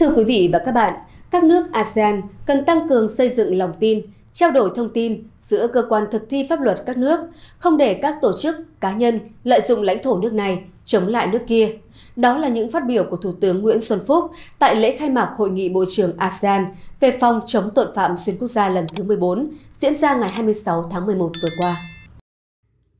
Thưa quý vị và các bạn, các nước ASEAN cần tăng cường xây dựng lòng tin, trao đổi thông tin giữa cơ quan thực thi pháp luật các nước, không để các tổ chức, cá nhân lợi dụng lãnh thổ nước này chống lại nước kia. Đó là những phát biểu của Thủ tướng Nguyễn Xuân Phúc tại lễ khai mạc Hội nghị Bộ trưởng ASEAN về phòng chống tội phạm xuyên quốc gia lần thứ 14 diễn ra ngày 26 tháng 11 vừa qua.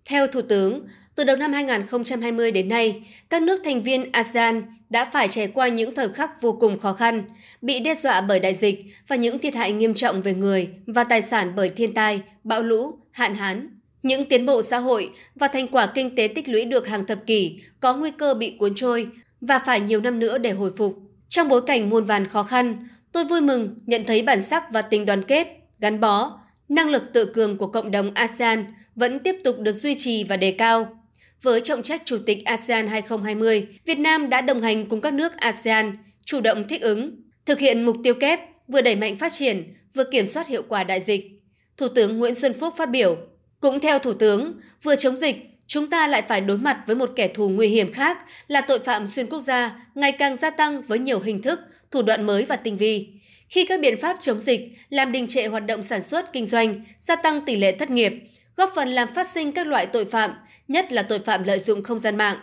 Theo Thủ tướng, từ đầu năm 2020 đến nay, các nước thành viên ASEAN đã phải trải qua những thời khắc vô cùng khó khăn, bị đe dọa bởi đại dịch và những thiệt hại nghiêm trọng về người và tài sản bởi thiên tai, bão lũ, hạn hán. Những tiến bộ xã hội và thành quả kinh tế tích lũy được hàng thập kỷ có nguy cơ bị cuốn trôi và phải nhiều năm nữa để hồi phục. Trong bối cảnh muôn vàn khó khăn, tôi vui mừng nhận thấy bản sắc và tình đoàn kết, gắn bó, năng lực tự cường của cộng đồng ASEAN vẫn tiếp tục được duy trì và đề cao với trọng trách Chủ tịch ASEAN 2020, Việt Nam đã đồng hành cùng các nước ASEAN, chủ động thích ứng, thực hiện mục tiêu kép vừa đẩy mạnh phát triển, vừa kiểm soát hiệu quả đại dịch. Thủ tướng Nguyễn Xuân Phúc phát biểu. Cũng theo Thủ tướng, vừa chống dịch, chúng ta lại phải đối mặt với một kẻ thù nguy hiểm khác là tội phạm xuyên quốc gia ngày càng gia tăng với nhiều hình thức, thủ đoạn mới và tinh vi. Khi các biện pháp chống dịch làm đình trệ hoạt động sản xuất, kinh doanh, gia tăng tỷ lệ thất nghiệp, góp phần làm phát sinh các loại tội phạm, nhất là tội phạm lợi dụng không gian mạng.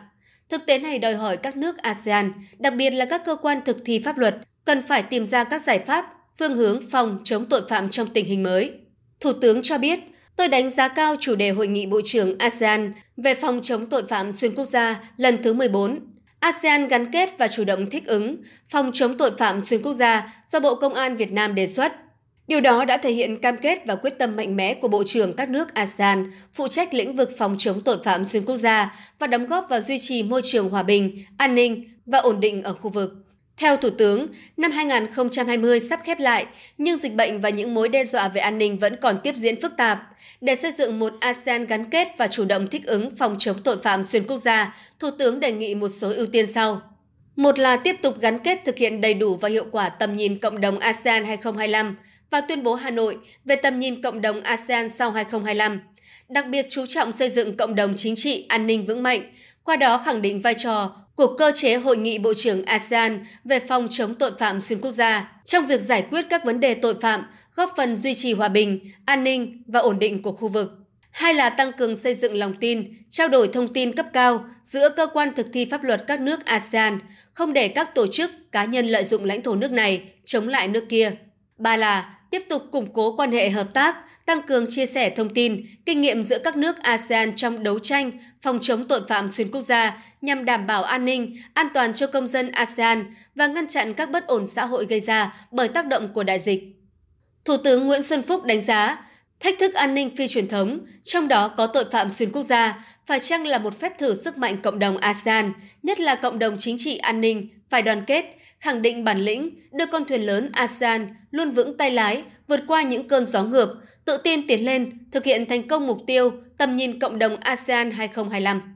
Thực tế này đòi hỏi các nước ASEAN, đặc biệt là các cơ quan thực thi pháp luật, cần phải tìm ra các giải pháp, phương hướng phòng chống tội phạm trong tình hình mới. Thủ tướng cho biết, tôi đánh giá cao chủ đề Hội nghị Bộ trưởng ASEAN về phòng chống tội phạm xuyên quốc gia lần thứ 14. ASEAN gắn kết và chủ động thích ứng, phòng chống tội phạm xuyên quốc gia do Bộ Công an Việt Nam đề xuất Điều đó đã thể hiện cam kết và quyết tâm mạnh mẽ của Bộ trưởng các nước ASEAN phụ trách lĩnh vực phòng chống tội phạm xuyên quốc gia và đóng góp vào duy trì môi trường hòa bình, an ninh và ổn định ở khu vực. Theo Thủ tướng, năm 2020 sắp khép lại, nhưng dịch bệnh và những mối đe dọa về an ninh vẫn còn tiếp diễn phức tạp. Để xây dựng một ASEAN gắn kết và chủ động thích ứng phòng chống tội phạm xuyên quốc gia, Thủ tướng đề nghị một số ưu tiên sau. Một là tiếp tục gắn kết thực hiện đầy đủ và hiệu quả tầm nhìn cộng đồng ASEAN 2025, và tuyên bố Hà Nội về tầm nhìn cộng đồng ASEAN sau 2025, đặc biệt chú trọng xây dựng cộng đồng chính trị an ninh vững mạnh, qua đó khẳng định vai trò của cơ chế hội nghị bộ trưởng ASEAN về phòng chống tội phạm xuyên quốc gia trong việc giải quyết các vấn đề tội phạm, góp phần duy trì hòa bình, an ninh và ổn định của khu vực. Hai là tăng cường xây dựng lòng tin, trao đổi thông tin cấp cao giữa cơ quan thực thi pháp luật các nước ASEAN, không để các tổ chức, cá nhân lợi dụng lãnh thổ nước này chống lại nước kia. Ba là tiếp tục củng cố quan hệ hợp tác, tăng cường chia sẻ thông tin, kinh nghiệm giữa các nước ASEAN trong đấu tranh, phòng chống tội phạm xuyên quốc gia nhằm đảm bảo an ninh, an toàn cho công dân ASEAN và ngăn chặn các bất ổn xã hội gây ra bởi tác động của đại dịch. Thủ tướng Nguyễn Xuân Phúc đánh giá, Thách thức an ninh phi truyền thống, trong đó có tội phạm xuyên quốc gia, phải chăng là một phép thử sức mạnh cộng đồng ASEAN, nhất là cộng đồng chính trị an ninh, phải đoàn kết, khẳng định bản lĩnh, đưa con thuyền lớn ASEAN luôn vững tay lái, vượt qua những cơn gió ngược, tự tin tiến lên, thực hiện thành công mục tiêu tầm nhìn cộng đồng ASEAN 2025.